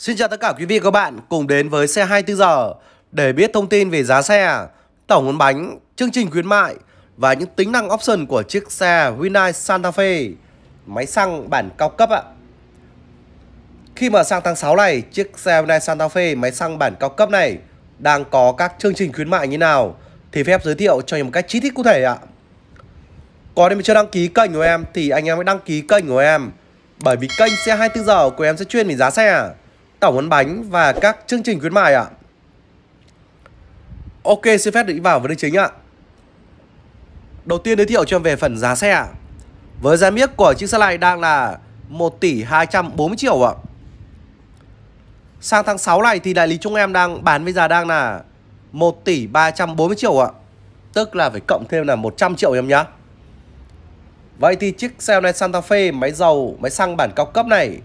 Xin chào tất cả quý vị và các bạn cùng đến với xe 24 giờ để biết thông tin về giá xe, tổng con bánh, chương trình khuyến mại và những tính năng option của chiếc xe Hyundai Santa Fe máy xăng bản cao cấp ạ. Khi mà sang tháng 6 này, chiếc xe Hyundai Santa Fe máy xăng bản cao cấp này đang có các chương trình khuyến mại như nào thì phép giới thiệu cho em một cách chi tiết cụ thể ạ. Còn em chưa đăng ký kênh của em thì anh em hãy đăng ký kênh của em bởi vì kênh xe 24 giờ của em sẽ chuyên về giá xe tổng uốn bánh và các chương trình khuyến mại ạ. Ok, xin phép đi vào vấn đề chính ạ. Đầu tiên giới thiệu cho em về phần giá xe ạ. Với giá miếc của chiếc xe này đang là 1 tỷ 240 triệu ạ. Sang tháng 6 này thì đại lý chúng em đang bán với giá đang là 1 tỷ 340 triệu ạ. Tức là phải cộng thêm là 100 triệu em nhá. Vậy thì chiếc xe này Santa Fe máy dầu, máy xăng bản cao cấp này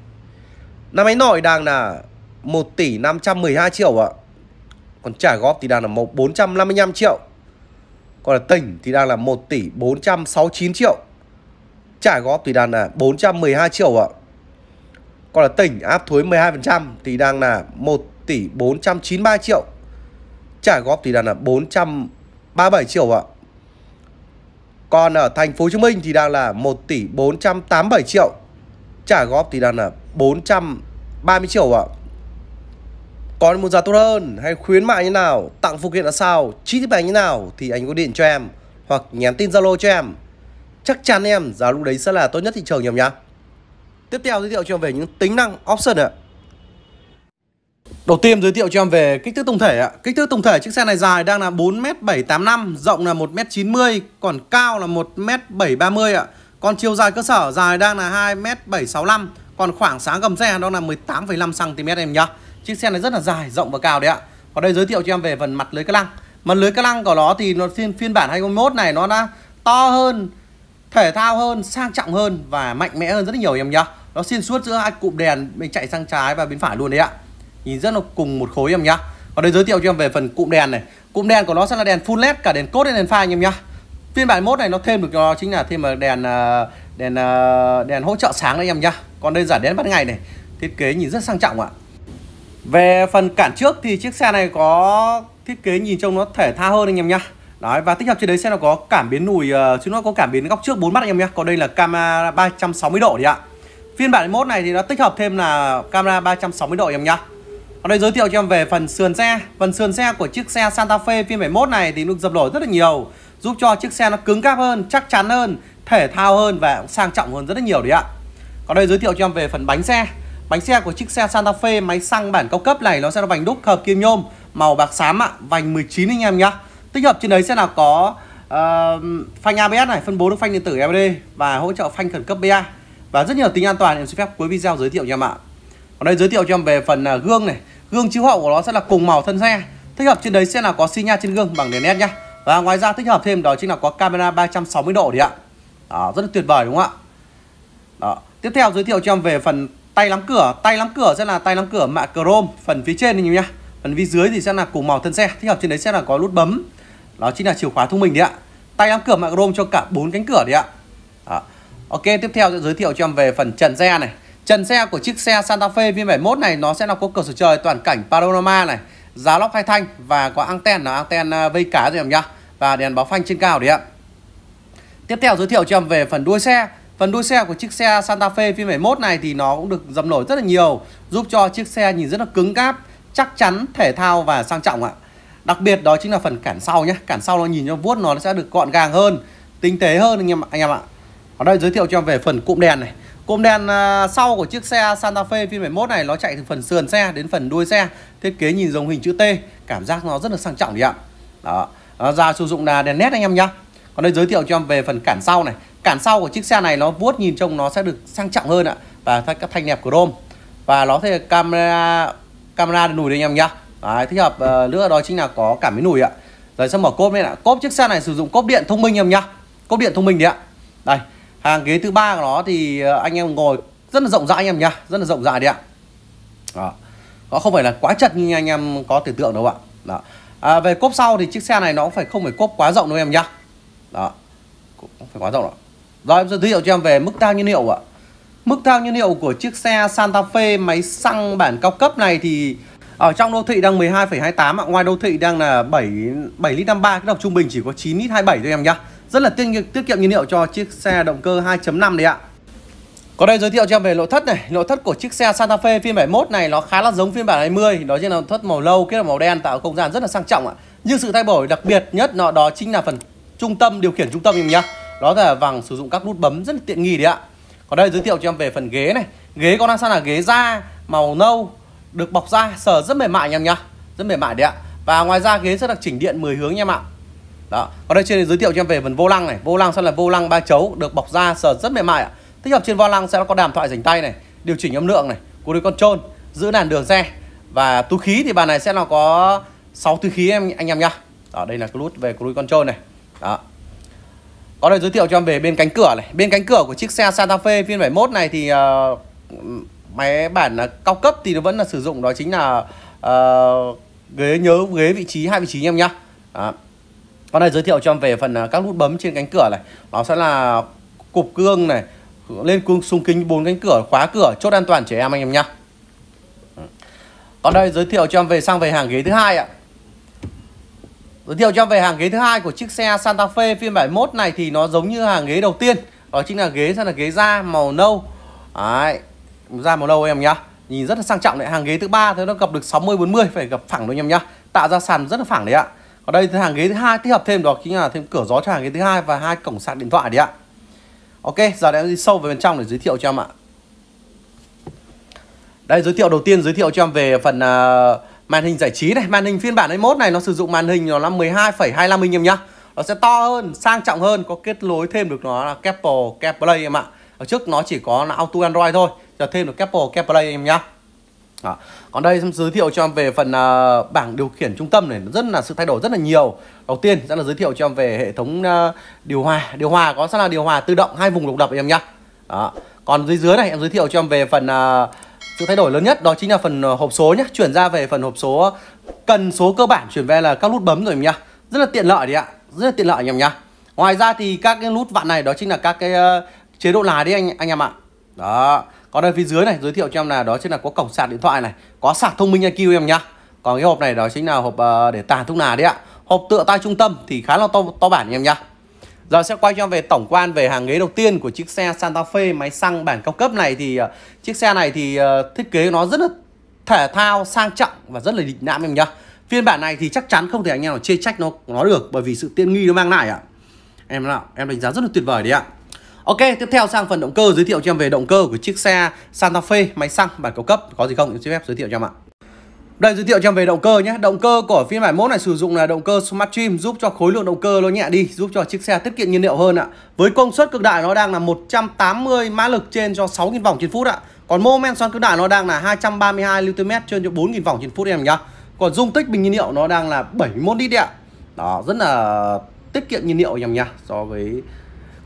Năm ấy nổi đang là 1 tỷ 512 triệu ạ. Còn trả góp thì đang là 1 455 triệu. Còn là tỉnh thì đang là 1 tỷ 469 triệu. Trả góp thì đang là 412 triệu ạ. Còn là tỉnh áp thuế 12% thì đang là 1 tỷ 493 triệu. Trả góp thì đang là 437 triệu ạ. Còn ở thành phố Hồ Chí Minh thì đang là 1 tỷ 487 triệu. Trả góp thì đang là 430 triệu ạ Có một giá tốt hơn hay khuyến mại như nào Tặng phụ kiện là sao Chi tiết bài như nào Thì anh có điện cho em Hoặc nhắn tin Zalo cho em Chắc chắn em giá lúc đấy sẽ là tốt nhất thị trường nhầm nhá Tiếp theo giới thiệu cho em về những tính năng option ạ Đầu tiên giới thiệu cho em về kích thước tổng thể ạ. Kích thước tổng thể chiếc xe này dài đang là 4m785, rộng là 1m90, còn cao là 1m730 ạ. Còn chiều dài cơ sở dài đang là 2m765, còn khoảng sáng gầm xe đó là 18,5cm em nhá Chiếc xe này rất là dài, rộng và cao đấy ạ còn đây giới thiệu cho em về phần mặt lưới cá lăng Mặt lưới cá lăng của nó thì nó phiên, phiên bản 2021 này nó đã to hơn Thể thao hơn, sang trọng hơn và mạnh mẽ hơn rất nhiều em nhá Nó xuyên suốt giữa hai cụm đèn mình chạy sang trái và bên phải luôn đấy ạ Nhìn rất là cùng một khối em nhá còn đây giới thiệu cho em về phần cụm đèn này Cụm đèn của nó sẽ là đèn full led cả đèn cốt đến đèn pha em nhá phiên bản mốt này nó thêm được cho chính là thêm một đèn ờ, đèn ờ, đèn hỗ trợ sáng đấy em nhá còn đây giả đến ban ngày này thiết kế nhìn rất sang trọng ạ về phần cản trước thì chiếc xe này có thiết kế nhìn trông nó thể tha hơn anh em nhá Đấy, và tích hợp trên đấy xe nó có cảm biến lùi ờ, chứ nó có cảm biến góc trước bốn mắt anh em nhé còn đây là camera 360 độ đi ạ phiên bản 1 này thì nó tích hợp thêm là camera 360 độ anh em nhá còn đây giới thiệu cho em về phần sườn xe phần sườn xe của chiếc xe Santa Fe phiên bản 1 này thì được dập nổi rất là nhiều giúp cho chiếc xe nó cứng cáp hơn chắc chắn hơn thể thao hơn và sang trọng hơn rất là nhiều đấy ạ còn đây giới thiệu cho em về phần bánh xe Bánh xe của chiếc xe Santa Fe máy xăng bản cao cấp này nó sẽ là vành đúc hợp kim nhôm màu bạc xám ạ, vành 19 anh em nhá. Tích hợp trên đấy sẽ là có uh, phanh ABS này, phân bố được phanh điện tử LED và hỗ trợ phanh khẩn cấp BA và rất nhiều tính an toàn em xin phép cuối video giới thiệu cho em ạ. Còn đây giới thiệu cho em về phần uh, gương này, gương chiếu hậu của nó sẽ là cùng màu thân xe. Tích hợp trên đấy sẽ là có xi nha trên gương bằng đèn led nhá. Và ngoài ra tích hợp thêm đó chính là có camera 360 độ thì ạ. Đó, rất là tuyệt vời đúng không ạ? Đó. Tiếp theo giới thiệu cho em về phần tay nắm cửa Tay nắm cửa sẽ là tay nắm cửa mạ chrome Phần phía trên này nhá Phần phía dưới thì sẽ là cùng màu thân xe Thích hợp trên đấy sẽ là có nút bấm Đó chính là chìa khóa thông minh đấy ạ Tay nắm cửa mạ chrome cho cả bốn cánh cửa đấy ạ đó. Ok tiếp theo sẽ giới thiệu cho em về phần trần xe này Trần xe của chiếc xe Santa Fe VN71 này nó sẽ là có cửa sổ trời toàn cảnh panorama này Giá lóc hai thanh và có anten là anten ờ, vây cá rồi em nhá Và đèn báo phanh trên cao đấy ạ Tiếp theo giới thiệu cho em về phần đuôi xe Phần đuôi xe của chiếc xe Santa Fe phiên 71 này thì nó cũng được dầm nổi rất là nhiều, giúp cho chiếc xe nhìn rất là cứng cáp, chắc chắn, thể thao và sang trọng ạ. Đặc biệt đó chính là phần cản sau nhé, cản sau nó nhìn cho vuốt nó sẽ được gọn gàng hơn, tinh tế hơn anh em anh em ạ. Ở đây giới thiệu cho em về phần cụm đèn này. Cụm đèn à, sau của chiếc xe Santa Fe phiên 71 này nó chạy từ phần sườn xe đến phần đuôi xe, thiết kế nhìn giống hình chữ T, cảm giác nó rất là sang trọng đi ạ. Đó, nó ra sử dụng là đèn led anh em nhé. Còn đây giới thiệu cho em về phần cản sau này cản sau của chiếc xe này nó vuốt nhìn trông nó sẽ được sang trọng hơn ạ và các thanh đẹp chrome và nó thì camera camera nùi đây anh em nhá Đấy, thích hợp uh, ờ, nữa đó chính là có cảm biến nùi ạ rồi sẽ mở cốp lên ạ cốp chiếc xe này sử dụng cốp điện thông minh em nhá cốp điện thông minh đấy ạ đây hàng ghế thứ ba của nó thì ờ, anh em ngồi rất là rộng rãi anh em nhá rất là rộng rãi đấy ạ đó. nó không phải là quá chật như anh em có tưởng tượng đâu ạ đó. À, về cốp sau thì chiếc xe này nó phải không phải cốp quá rộng đâu em nhá đó cũng phải quá rộng đó rồi em sẽ giới thiệu cho em về mức thang nhiên liệu ạ. Mức thang nhiên liệu của chiếc xe Santa Fe máy xăng bản cao cấp này thì ở trong đô thị đang 12,28 ạ, ngoài đô thị đang là 7 7 lít 53, cái độc trung bình chỉ có 9 lít 27 thôi em nhá. Rất là tiết tiết kiệm nhiên liệu cho chiếc xe động cơ 2.5 đấy ạ. Còn đây giới thiệu cho em về nội thất này, nội thất của chiếc xe Santa Fe phiên bản 71 này nó khá là giống phiên bản 20, đó chính là nội thất màu lâu, kết hợp màu đen tạo không gian rất là sang trọng ạ. Nhưng sự thay đổi đặc biệt nhất nó đó chính là phần trung tâm điều khiển trung tâm em nhá đó là vàng sử dụng các nút bấm rất là tiện nghi đấy ạ còn đây giới thiệu cho em về phần ghế này ghế con đang Hansan là ghế da màu nâu được bọc da sờ rất mềm mại anh em nhá rất mềm mại đấy ạ và ngoài ra ghế sẽ được chỉnh điện 10 hướng nha em ạ đó còn đây trên giới thiệu cho em về phần vô lăng này vô lăng sẽ là vô lăng ba chấu được bọc da sờ rất mềm mại ạ tích hợp trên vô lăng sẽ có đàm thoại rảnh tay này điều chỉnh âm lượng này của đôi con trôn giữ làn đường xe và túi khí thì bàn này sẽ là có 6 túi khí em anh em nhá đó đây là cái nút về cruise control này đó có lời giới thiệu cho em về bên cánh cửa này bên cánh cửa của chiếc xe Santa Fe phiên 71 này thì uh, máy bản là cao cấp thì nó vẫn là sử dụng đó chính là uh, ghế nhớ ghế vị trí hai vị trí em nhá đó. con này giới thiệu cho em về phần uh, các nút bấm trên cánh cửa này nó sẽ là cục gương này lên cuông xung kính bốn cánh cửa khóa cửa chốt an toàn trẻ em anh em nhá còn đây giới thiệu cho em về sang về hàng ghế thứ hai ạ Giới thiệu cho về hàng ghế thứ hai của chiếc xe Santa Fe phiên bản 71 này thì nó giống như hàng ghế đầu tiên. Đó chính là ghế là ghế da màu nâu. Đấy, da màu nâu em nhá. Nhìn rất là sang trọng đấy. Hàng ghế thứ ba thì nó gặp được 60 40 phải gặp phẳng luôn em nhá. Tạo ra sàn rất là phẳng đấy ạ. Còn đây thì hàng ghế thứ hai tích hợp thêm đó chính là thêm cửa gió cho hàng ghế thứ hai và hai cổng sạc điện thoại đấy ạ. Ok, giờ em đi sâu về bên trong để giới thiệu cho em ạ. Đây giới thiệu đầu tiên giới thiệu cho em về phần uh, màn hình giải trí này màn hình phiên bản 21 này nó sử dụng màn hình nó là 12,25 inch em nhá nó sẽ to hơn sang trọng hơn có kết nối thêm được nó là Apple CarPlay em ạ ở trước nó chỉ có là auto Android thôi giờ thêm được Apple CarPlay em nhá đó. Còn đây em giới thiệu cho em về phần uh, bảng điều khiển trung tâm này rất là sự thay đổi rất là nhiều. Đầu tiên sẽ là giới thiệu cho em về hệ thống uh, điều hòa, điều hòa có sẽ là điều hòa tự động hai vùng độc lập em nhá. Đó. Còn dưới dưới này em giới thiệu cho em về phần uh, sự thay đổi lớn nhất đó chính là phần ờ, hộp số nhé Chuyển ra về phần hộp số ờ, cần số cơ bản chuyển về là các nút bấm rồi em nhá Rất là tiện lợi đấy ạ Rất là tiện lợi anh em nhá Ngoài ra thì các cái nút vặn này đó chính là các cái ờ, chế độ lái đấy anh anh em ạ Đó Còn đây phía dưới này giới thiệu cho em là đó chính là có cổng sạc điện thoại này Có sạc thông minh IQ em nhá Còn cái hộp này đó chính là hộp để tàn thuốc nà đấy ạ Hộp tựa tay trung tâm thì khá là to, to bản em nhá Giờ sẽ quay cho về tổng quan về hàng ghế đầu tiên của chiếc xe Santa Fe máy xăng bản cao cấp này thì ờ, chiếc xe này thì ờ, thiết kế nó rất là thể thao sang trọng và rất là lịch lãm em nhá. Phiên bản này thì chắc chắn không thể anh em nào chê trách nó nó được bởi vì sự tiện nghi nó mang lại ạ. Em nào, em đánh giá rất là tuyệt vời đấy ạ. Ok, tiếp theo sang phần động cơ giới thiệu cho em về động cơ của chiếc xe Santa Fe máy xăng bản cao cấp có gì không em xin phép giới thiệu cho em ạ. Đây giới thiệu cho em về động cơ nhé. Động cơ của phiên bản mốt này sử dụng là động cơ Smart Trim giúp cho khối lượng động cơ nó nhẹ đi, giúp cho chiếc xe tiết kiệm nhiên liệu hơn ạ. Với công suất cực đại nó đang là 180 mã lực trên cho 6.000 vòng trên phút ạ. Còn mô men xoắn cực đại nó đang là 232 Nm trên cho 4.000 vòng trên phút em nhá. Còn dung tích bình nhiên liệu nó đang là 71 lít ạ. Đó, rất là tiết kiệm nhiên liệu em nhá so với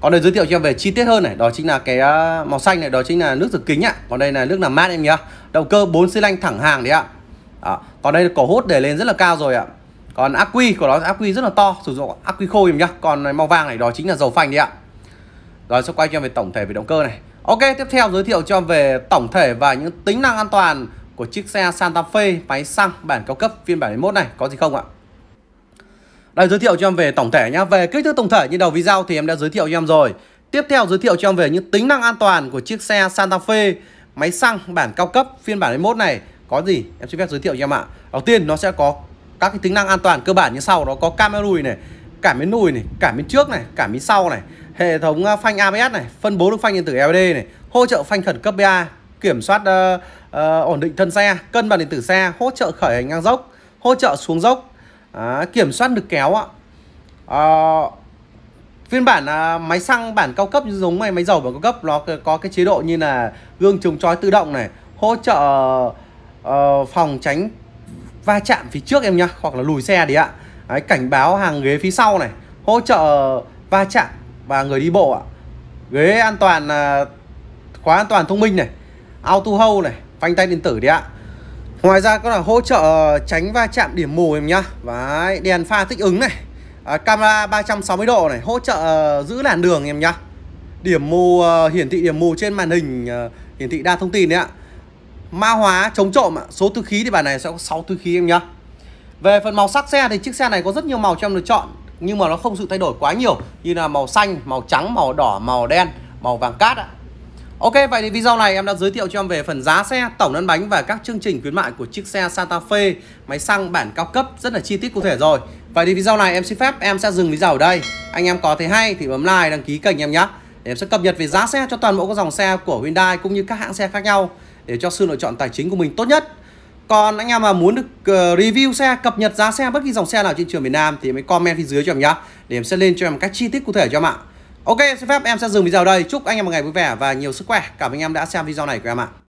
còn đây giới thiệu cho em về chi tiết hơn này, đó chính là cái à, màu xanh này, đó chính là nước rửa kính ạ. Còn đây là nước làm mát em nhá. Động cơ 4 xi lanh thẳng hàng đấy ạ à, còn đây cổ hốt để lên rất là cao rồi ạ còn ác quy của nó ác quy rất là to sử dụng ác quy khô nhá còn màu vàng này đó chính là dầu phanh đi ạ rồi sẽ quay cho em về tổng thể về động cơ này ok tiếp theo giới thiệu cho em về tổng thể và những tính năng an toàn của chiếc xe Santa Fe máy xăng bản cao cấp phiên bản 71 này có gì không ạ đây giới thiệu cho em về tổng thể nhá về kích thước tổng thể như đầu video thì em đã giới thiệu cho em rồi tiếp theo giới thiệu cho em về những tính năng an toàn của chiếc xe Santa Fe máy xăng bản cao cấp phiên bản 21 này có gì em xin phép giới thiệu cho em ạ đầu tiên nó sẽ có các cái tính năng an toàn cơ bản như sau nó có camera lùi này cảm biến lùi này cảm biến trước này cảm biến sau này hệ thống à, phanh ABS này phân bố được phanh điện tử LED này hỗ trợ phanh khẩn cấp BA kiểm soát uh, uh, ổn định thân xe cân bằng điện tử xe hỗ trợ khởi hành ngang dốc hỗ trợ xuống dốc à, kiểm soát được kéo ạ à, phiên bản à, máy xăng bản cao cấp như giống này máy dầu bản cao cấp nó có cái chế độ như là gương chống chói tự động này hỗ trợ uh, phòng tránh va chạm phía trước em nhá hoặc là lùi xe đi ạ Đấy, cảnh báo hàng ghế phía sau này hỗ trợ va chạm và người đi bộ ạ ghế an toàn uh, khóa an toàn thông minh này auto hold này phanh tay điện tử đi ạ ngoài ra có là hỗ trợ tránh va chạm điểm mù em nhá và đèn pha thích ứng này à, camera 360 độ này hỗ trợ ờ, giữ làn đường em nhá điểm mù ờ, hiển thị điểm mù trên màn hình hiển thị đa thông tin đấy ạ ma hóa chống trộm ạ. Số tư khí thì bản này sẽ có 6 tư khí em nhá. Về phần màu sắc xe thì chiếc xe này có rất nhiều màu cho em lựa chọn nhưng mà nó không sự thay đổi quá nhiều như là màu xanh, màu trắng, màu đỏ, màu đen, màu vàng cát ạ. Ok, vậy thì video này em đã giới thiệu cho em về phần giá xe, tổng lăn bánh và các chương trình khuyến mại của chiếc xe Santa Fe máy xăng bản cao cấp rất là chi tiết cụ thể rồi. Vậy thì video này em xin phép em sẽ dừng video ở đây. Anh em có thấy hay thì bấm like, đăng ký kênh em nhé. em sẽ cập nhật về giá xe cho toàn bộ các dòng xe của Hyundai cũng như các hãng xe khác nhau để cho sự lựa chọn tài chính của mình tốt nhất còn anh em mà muốn được ờ, review xe, cập nhật giá xe bất kỳ dòng xe nào trên trường Việt Nam thì mới comment phía dưới cho em nhá. Để em sẽ lên cho em một cách chi tiết cụ thể cho em ạ. Ok, xin phép em sẽ dừng video đây. Chúc anh em một ngày vui vẻ và nhiều sức khỏe. Cảm ơn anh em đã xem video này của em ạ.